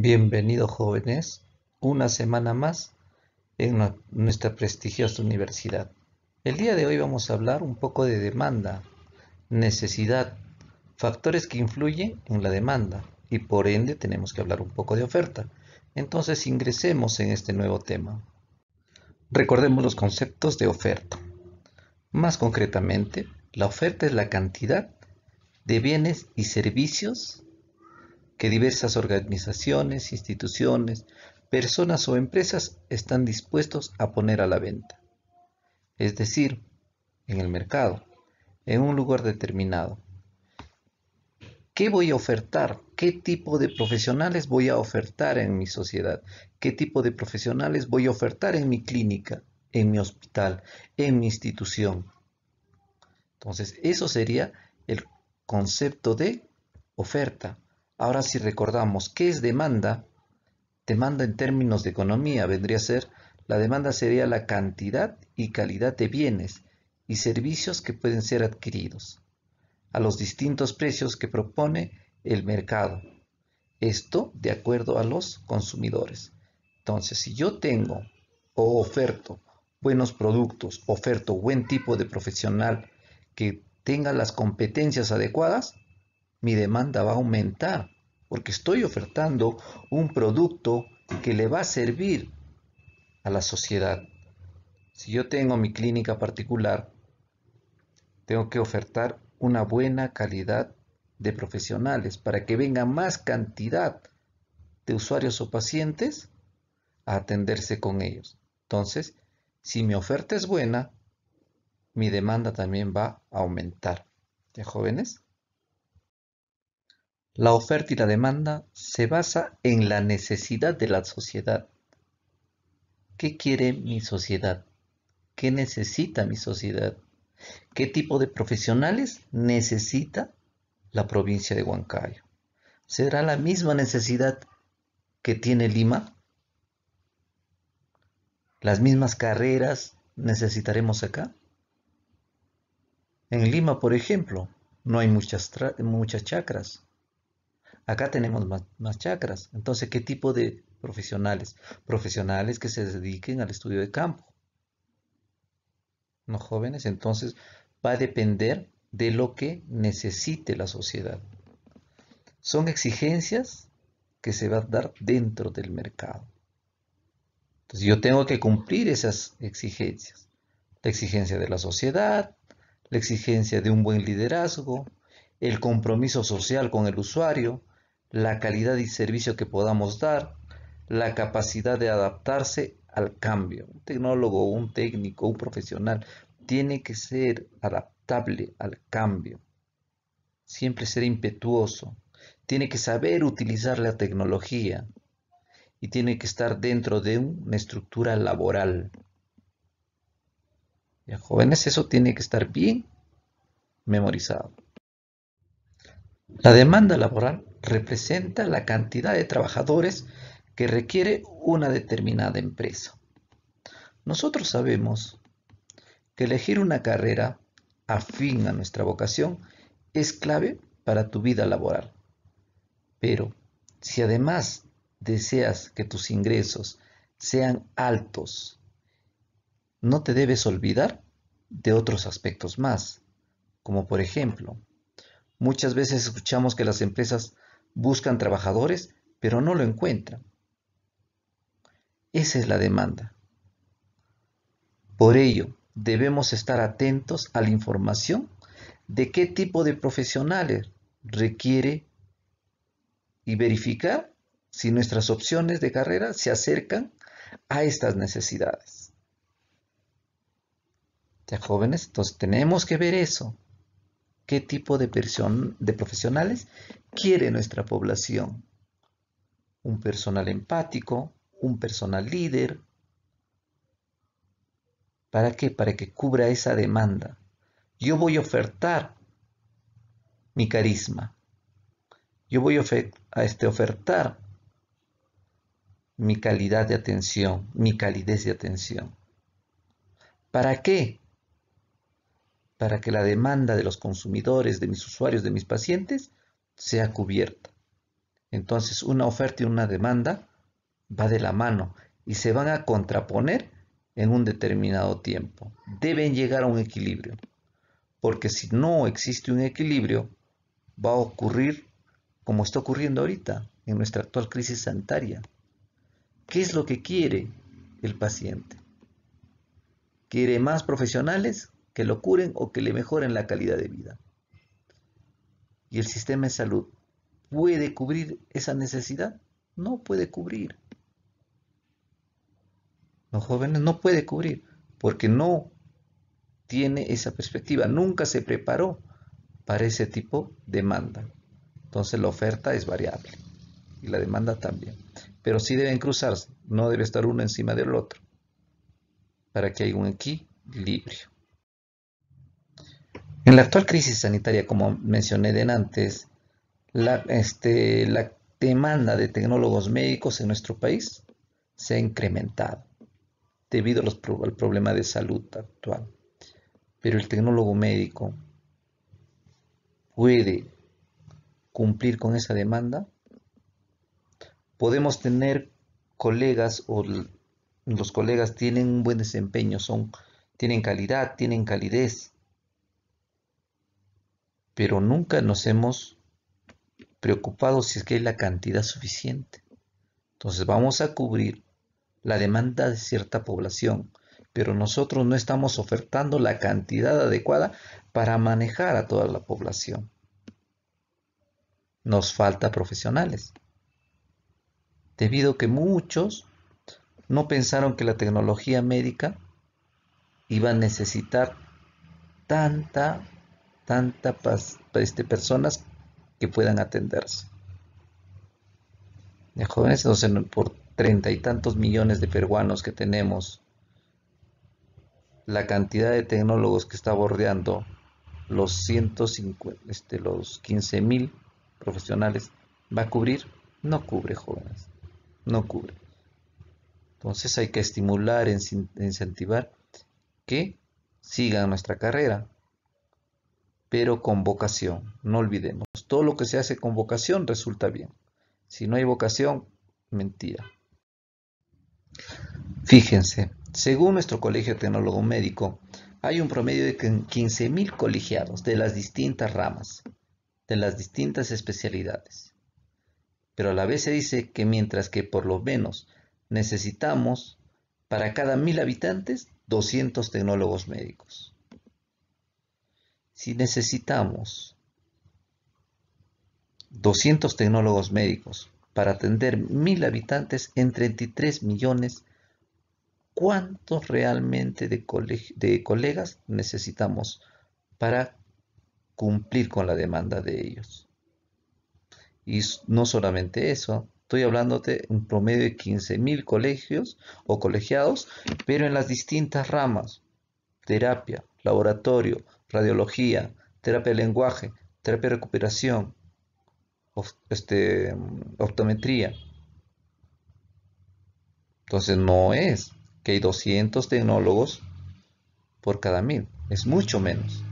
Bienvenidos jóvenes, una semana más en nuestra prestigiosa universidad. El día de hoy vamos a hablar un poco de demanda, necesidad, factores que influyen en la demanda y por ende tenemos que hablar un poco de oferta. Entonces ingresemos en este nuevo tema. Recordemos los conceptos de oferta. Más concretamente, la oferta es la cantidad de bienes y servicios que diversas organizaciones, instituciones, personas o empresas están dispuestos a poner a la venta. Es decir, en el mercado, en un lugar determinado. ¿Qué voy a ofertar? ¿Qué tipo de profesionales voy a ofertar en mi sociedad? ¿Qué tipo de profesionales voy a ofertar en mi clínica, en mi hospital, en mi institución? Entonces, eso sería el concepto de oferta. Ahora si recordamos qué es demanda, demanda en términos de economía vendría a ser, la demanda sería la cantidad y calidad de bienes y servicios que pueden ser adquiridos a los distintos precios que propone el mercado. Esto de acuerdo a los consumidores. Entonces, si yo tengo o oferto buenos productos, oferto buen tipo de profesional que tenga las competencias adecuadas, mi demanda va a aumentar porque estoy ofertando un producto que le va a servir a la sociedad. Si yo tengo mi clínica particular, tengo que ofertar una buena calidad de profesionales para que venga más cantidad de usuarios o pacientes a atenderse con ellos. Entonces, si mi oferta es buena, mi demanda también va a aumentar. ¿Ya jóvenes? La oferta y la demanda se basa en la necesidad de la sociedad. ¿Qué quiere mi sociedad? ¿Qué necesita mi sociedad? ¿Qué tipo de profesionales necesita la provincia de Huancayo? ¿Será la misma necesidad que tiene Lima? ¿Las mismas carreras necesitaremos acá? En Lima, por ejemplo, no hay muchas, muchas chacras Acá tenemos más, chacras chakras. Entonces, ¿qué tipo de profesionales? Profesionales que se dediquen al estudio de campo. No jóvenes, entonces va a depender de lo que necesite la sociedad. Son exigencias que se van a dar dentro del mercado. Entonces yo tengo que cumplir esas exigencias. La exigencia de la sociedad, la exigencia de un buen liderazgo, el compromiso social con el usuario, la calidad y servicio que podamos dar, la capacidad de adaptarse al cambio. Un tecnólogo, un técnico, un profesional tiene que ser adaptable al cambio, siempre ser impetuoso, tiene que saber utilizar la tecnología y tiene que estar dentro de una estructura laboral. Y a jóvenes eso tiene que estar bien memorizado. La demanda laboral representa la cantidad de trabajadores que requiere una determinada empresa. Nosotros sabemos que elegir una carrera afín a nuestra vocación es clave para tu vida laboral. Pero si además deseas que tus ingresos sean altos, no te debes olvidar de otros aspectos más, como por ejemplo, muchas veces escuchamos que las empresas Buscan trabajadores, pero no lo encuentran. Esa es la demanda. Por ello, debemos estar atentos a la información de qué tipo de profesionales requiere y verificar si nuestras opciones de carrera se acercan a estas necesidades. Ya jóvenes, entonces tenemos que ver eso. ¿Qué tipo de, de profesionales quiere nuestra población. Un personal empático, un personal líder. ¿Para qué? Para que cubra esa demanda. Yo voy a ofertar mi carisma. Yo voy a, este, ofertar mi calidad de atención, mi calidez de atención. ¿Para qué? Para que la demanda de los consumidores, de mis usuarios, de mis pacientes, sea cubierta. Entonces, una oferta y una demanda va de la mano y se van a contraponer en un determinado tiempo. Deben llegar a un equilibrio, porque si no existe un equilibrio, va a ocurrir como está ocurriendo ahorita en nuestra actual crisis sanitaria. ¿Qué es lo que quiere el paciente? ¿Quiere más profesionales que lo curen o que le mejoren la calidad de vida? ¿Y el sistema de salud puede cubrir esa necesidad? No puede cubrir. Los jóvenes no puede cubrir porque no tiene esa perspectiva, nunca se preparó para ese tipo de demanda. Entonces la oferta es variable y la demanda también. Pero sí deben cruzarse, no debe estar uno encima del otro para que haya un equilibrio. En la actual crisis sanitaria, como mencioné de antes, la, este, la demanda de tecnólogos médicos en nuestro país se ha incrementado debido al problema de salud actual. Pero el tecnólogo médico puede cumplir con esa demanda. Podemos tener colegas o los colegas tienen un buen desempeño, son, tienen calidad, tienen calidez, pero nunca nos hemos preocupado si es que hay la cantidad suficiente. Entonces vamos a cubrir la demanda de cierta población, pero nosotros no estamos ofertando la cantidad adecuada para manejar a toda la población. Nos falta profesionales, debido a que muchos no pensaron que la tecnología médica iba a necesitar tanta tantas este, personas que puedan atenderse. De jóvenes, entonces, por treinta y tantos millones de peruanos que tenemos, la cantidad de tecnólogos que está bordeando los 150, este, los 15 mil profesionales, ¿va a cubrir? No cubre, jóvenes, no cubre. Entonces hay que estimular, incentivar que sigan nuestra carrera, pero con vocación. No olvidemos, todo lo que se hace con vocación resulta bien. Si no hay vocación, mentira. Fíjense, según nuestro Colegio Tecnólogo Médico, hay un promedio de 15.000 colegiados de las distintas ramas, de las distintas especialidades. Pero a la vez se dice que mientras que por lo menos necesitamos para cada mil habitantes 200 tecnólogos médicos si necesitamos 200 tecnólogos médicos para atender mil habitantes en 33 millones, ¿cuántos realmente de, colegas necesitamos para cumplir con la demanda de ellos? Y no solamente eso, estoy hablándote un promedio de 15.000 colegios o colegiados, pero en las distintas ramas, terapia, laboratorio, radiología, terapia de lenguaje, terapia de recuperación, este, optometría. Entonces no es que hay 200 tecnólogos por cada mil, es mucho menos.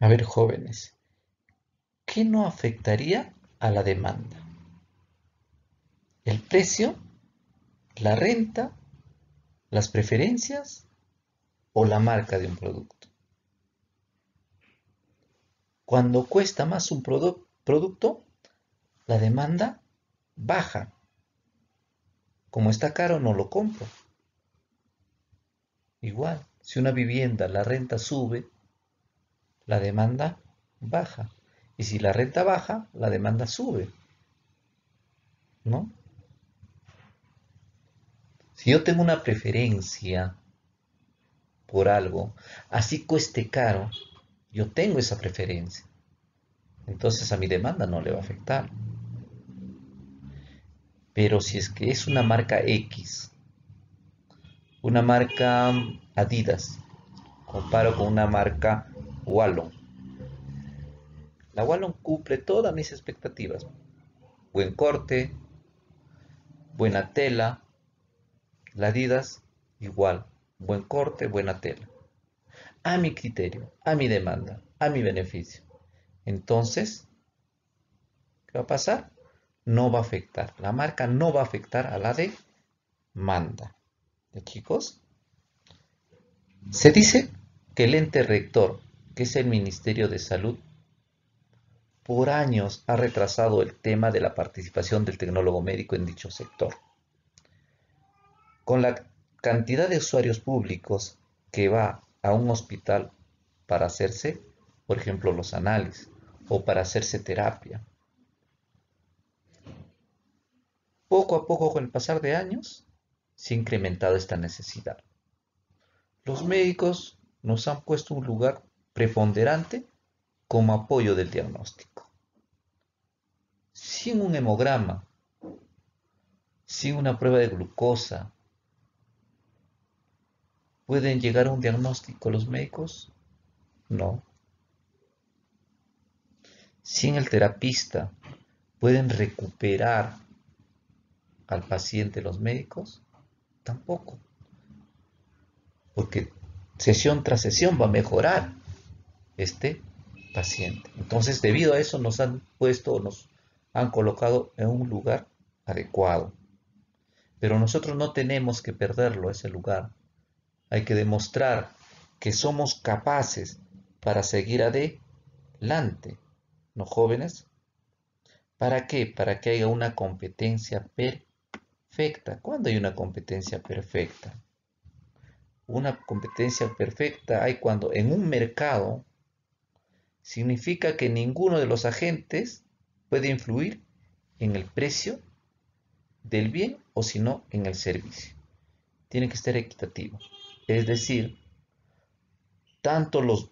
A ver, jóvenes, ¿qué no afectaría a la demanda? El precio, la renta las preferencias o la marca de un producto. Cuando cuesta más un producto, la demanda baja. Como está caro, no lo compro. Igual, si una vivienda, la renta sube, la demanda baja. Y si la renta baja, la demanda sube. ¿No? yo tengo una preferencia por algo, así cueste caro, yo tengo esa preferencia. Entonces a mi demanda no le va a afectar. Pero si es que es una marca X, una marca Adidas, comparo con una marca Wallon. La Wallon cumple todas mis expectativas. Buen corte, buena tela, la igual, buen corte, buena tela. A mi criterio, a mi demanda, a mi beneficio. Entonces, ¿qué va a pasar? No va a afectar. La marca no va a afectar a la demanda. de chicos? Se dice que el ente rector, que es el Ministerio de Salud, por años ha retrasado el tema de la participación del tecnólogo médico en dicho sector. Con la cantidad de usuarios públicos que va a un hospital para hacerse, por ejemplo, los análisis o para hacerse terapia. Poco a poco, con el pasar de años, se ha incrementado esta necesidad. Los médicos nos han puesto un lugar preponderante como apoyo del diagnóstico. Sin un hemograma, sin una prueba de glucosa, ¿Pueden llegar a un diagnóstico los médicos? No. Sin el terapista, ¿pueden recuperar al paciente los médicos? Tampoco. Porque sesión tras sesión va a mejorar este paciente. Entonces, debido a eso, nos han puesto, nos han colocado en un lugar adecuado. Pero nosotros no tenemos que perderlo, ese lugar hay que demostrar que somos capaces para seguir adelante, ¿no jóvenes? ¿Para qué? Para que haya una competencia perfecta. ¿Cuándo hay una competencia perfecta? Una competencia perfecta hay cuando en un mercado significa que ninguno de los agentes puede influir en el precio del bien o si no en el servicio. Tiene que ser equitativo. Es decir, tanto los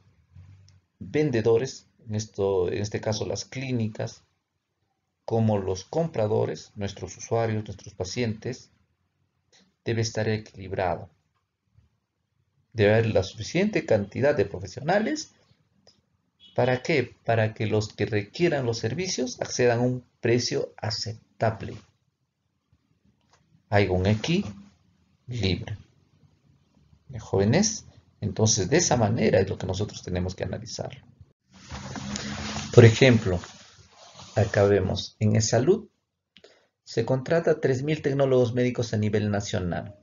vendedores, en, este caso las clínicas, como los compradores, nuestros usuarios, nuestros pacientes, debe estar equilibrado. Debe haber la suficiente cantidad de profesionales. ¿Para qué? Para que los que requieran los servicios accedan a un precio aceptable. Hay un aquí libre jóvenes. Entonces, de esa manera es lo que nosotros tenemos que analizar. Por ejemplo, acá vemos en e salud, se contrata 3.000 tecnólogos médicos a nivel nacional,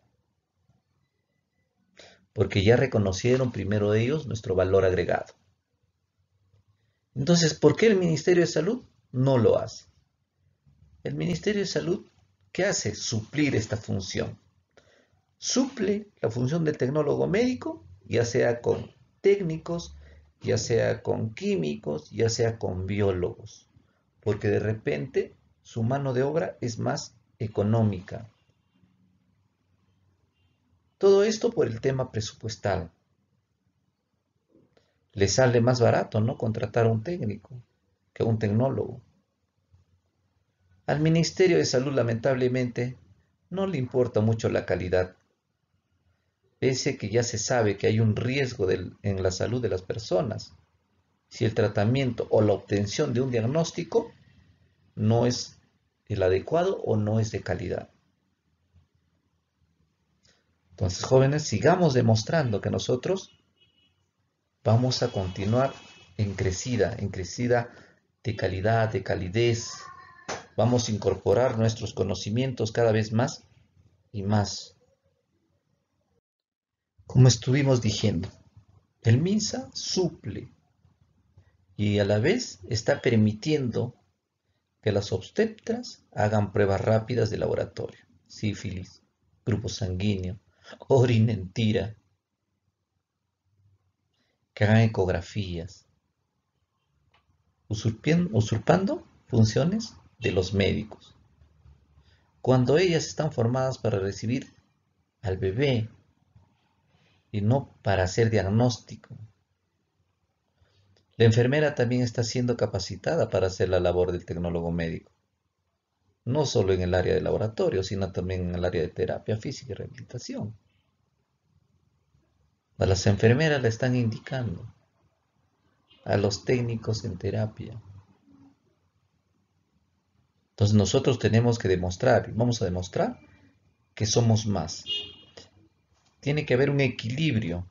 porque ya reconocieron primero de ellos nuestro valor agregado. Entonces, ¿por qué el Ministerio de Salud no lo hace? El Ministerio de Salud, ¿qué hace? Suplir esta función suple la función del tecnólogo médico, ya sea con técnicos, ya sea con químicos, ya sea con biólogos, porque de repente su mano de obra es más económica. Todo esto por el tema presupuestal. Le sale más barato no contratar a un técnico que a un tecnólogo. Al Ministerio de Salud lamentablemente no le importa mucho la calidad pese que ya se sabe que hay un riesgo en la salud de las personas, si el tratamiento o la obtención de un diagnóstico no es el adecuado o no es de calidad. Entonces, jóvenes, sigamos demostrando que nosotros vamos a continuar en crecida, en crecida de calidad, de calidez. Vamos a incorporar nuestros conocimientos cada vez más y más. Como estuvimos diciendo, el MINSA suple y a la vez está permitiendo que las obstetras hagan pruebas rápidas de laboratorio, sífilis, grupo sanguíneo, orinentira, en tira, que hagan ecografías, usurpando funciones de los médicos. Cuando ellas están formadas para recibir al bebé y no para hacer diagnóstico. La enfermera también está siendo capacitada para hacer la labor del tecnólogo médico, no solo en el área de laboratorio, sino también en el área de terapia física y rehabilitación. A las enfermeras le están indicando, a los técnicos en terapia. Entonces nosotros tenemos que demostrar, vamos a demostrar que somos más, tiene que haber un equilibrio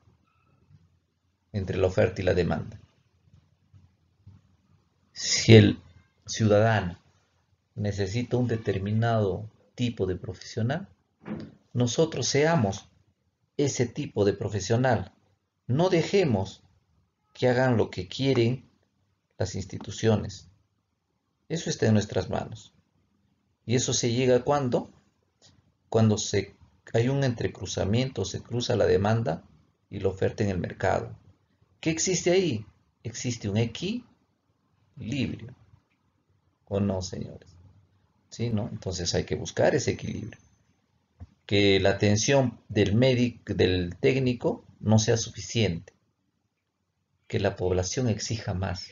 entre la oferta y la demanda. Si el ciudadano necesita un determinado tipo de profesional, nosotros seamos ese tipo de profesional. No dejemos que hagan lo que quieren las instituciones. Eso está en nuestras manos. Y eso se llega cuando? Cuando se hay un entrecruzamiento, se cruza la demanda y la oferta en el mercado. ¿Qué existe ahí? Existe un equilibrio. ¿O no, señores? ¿Sí, no? Entonces hay que buscar ese equilibrio. Que la atención del médico, del técnico, no sea suficiente. Que la población exija más.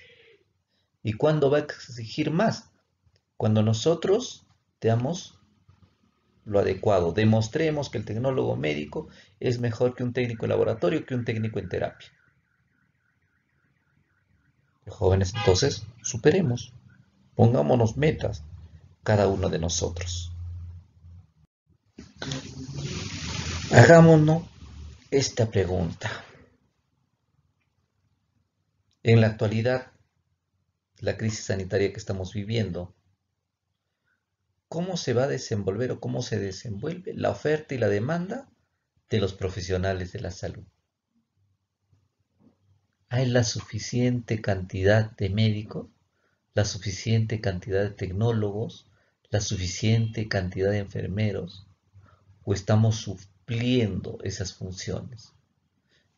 ¿Y cuándo va a exigir más? Cuando nosotros tengamos lo adecuado. Demostremos que el tecnólogo médico es mejor que un técnico en laboratorio, que un técnico en terapia. Jóvenes, entonces, superemos. Pongámonos metas, cada uno de nosotros. Hagámonos esta pregunta. En la actualidad, la crisis sanitaria que estamos viviendo cómo se va a desenvolver o cómo se desenvuelve la oferta y la demanda de los profesionales de la salud. Hay la suficiente cantidad de médicos, la suficiente cantidad de tecnólogos, la suficiente cantidad de enfermeros, o estamos supliendo esas funciones.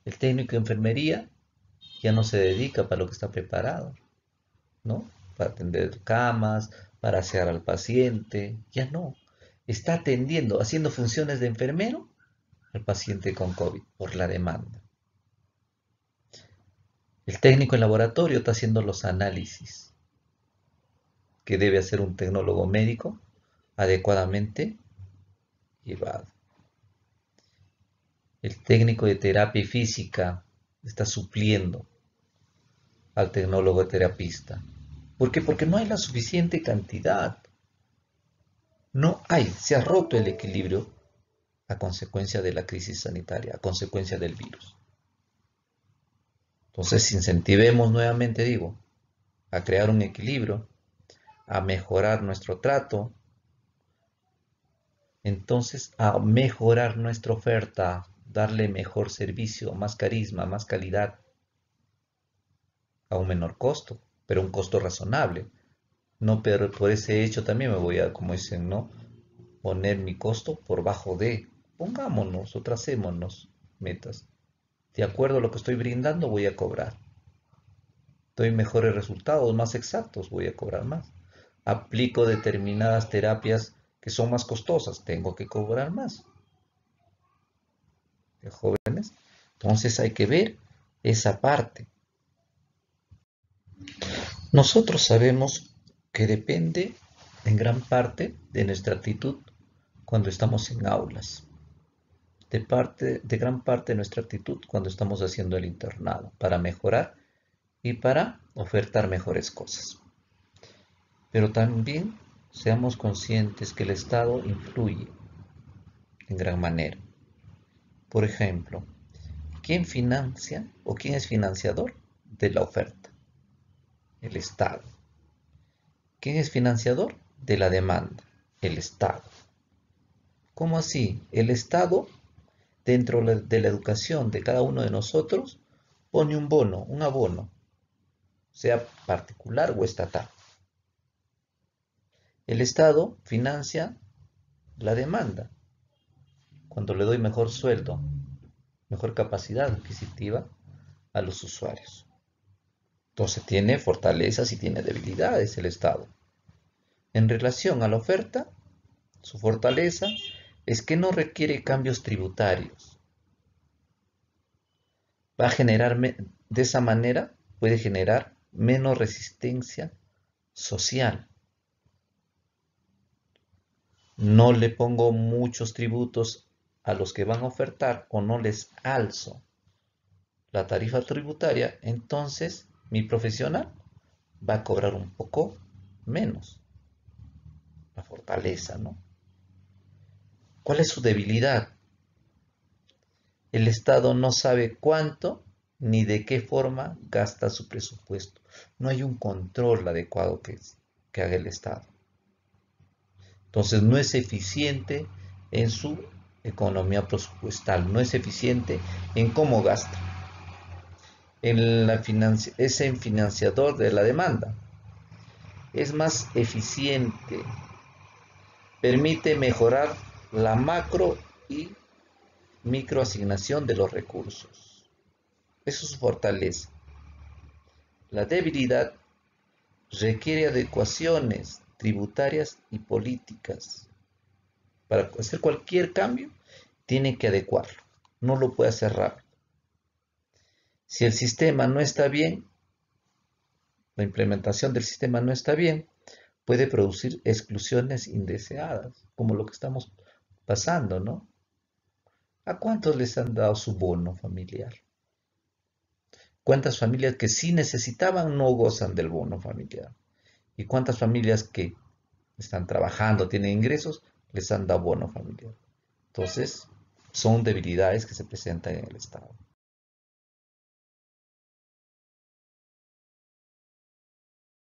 El técnico de enfermería ya no se dedica para lo que está preparado, ¿no? Para atender camas, para asear al paciente, ya no. Está atendiendo, haciendo funciones de enfermero al paciente con COVID por la demanda. El técnico en laboratorio está haciendo los análisis que debe hacer un tecnólogo médico adecuadamente llevado. El técnico de terapia física está supliendo al tecnólogo terapista. ¿Por qué? Porque no hay la suficiente cantidad. No hay, se ha roto el equilibrio a consecuencia de la crisis sanitaria, a consecuencia del virus. Entonces, incentivemos nuevamente, digo, a crear un equilibrio, a mejorar nuestro trato, entonces a mejorar nuestra oferta, darle mejor servicio, más carisma, más calidad, a un menor costo pero un costo razonable. No, pero por ese hecho también me voy a, como dicen, ¿no? Poner mi costo por bajo de. Pongámonos o tracémonos metas. De acuerdo a lo que estoy brindando, voy a cobrar. Doy mejores resultados, más exactos, voy a cobrar más. Aplico determinadas terapias que son más costosas, tengo que cobrar más. De jóvenes. Entonces hay que ver esa parte. Nosotros sabemos que depende en gran parte de nuestra actitud cuando estamos en aulas, de, gran parte de nuestra actitud cuando estamos haciendo el internado, para mejorar y para ofertar mejores cosas. Pero también seamos conscientes que el Estado influye en gran manera. Por ejemplo, ¿quién financia o quién es financiador de la oferta? el Estado. ¿Quién es financiador? De la demanda, el Estado. ¿Cómo así? El Estado, dentro de la educación de cada uno de nosotros, pone un bono, un abono, sea particular o estatal. El Estado financia la demanda. Cuando le doy mejor sueldo, mejor capacidad adquisitiva a los usuarios. Entonces tiene fortalezas y tiene debilidades el Estado. En relación a la oferta, su fortaleza es que no requiere cambios tributarios. Va a generar, de esa manera, puede generar menos resistencia social. No le pongo muchos tributos a los que van a ofertar o no les alzo la tarifa tributaria, entonces mi profesional va a cobrar un poco menos. La fortaleza, ¿no? ¿Cuál es su debilidad? El Estado no sabe cuánto ni de qué forma gasta su presupuesto. No hay un control adecuado que, que haga el Estado. Entonces no es eficiente en su economía presupuestal, no es eficiente en cómo gasta es el financiador de la demanda. Es más eficiente. Permite mejorar la macro y micro asignación de los recursos. Eso es su fortaleza. La debilidad requiere adecuaciones tributarias y políticas. Para hacer cualquier cambio, tiene que adecuarlo. No lo puede hacer rápido. Si el sistema no está bien, la implementación del sistema no está bien, puede producir exclusiones indeseadas, como lo que estamos pasando, ¿no? ¿A cuántos les han dado su bono familiar? ¿Cuántas familias que sí necesitaban no gozan del bono familiar? ¿Y cuántas familias que están trabajando, tienen ingresos, les han dado bono familiar? Entonces, son debilidades que se presentan en el Estado.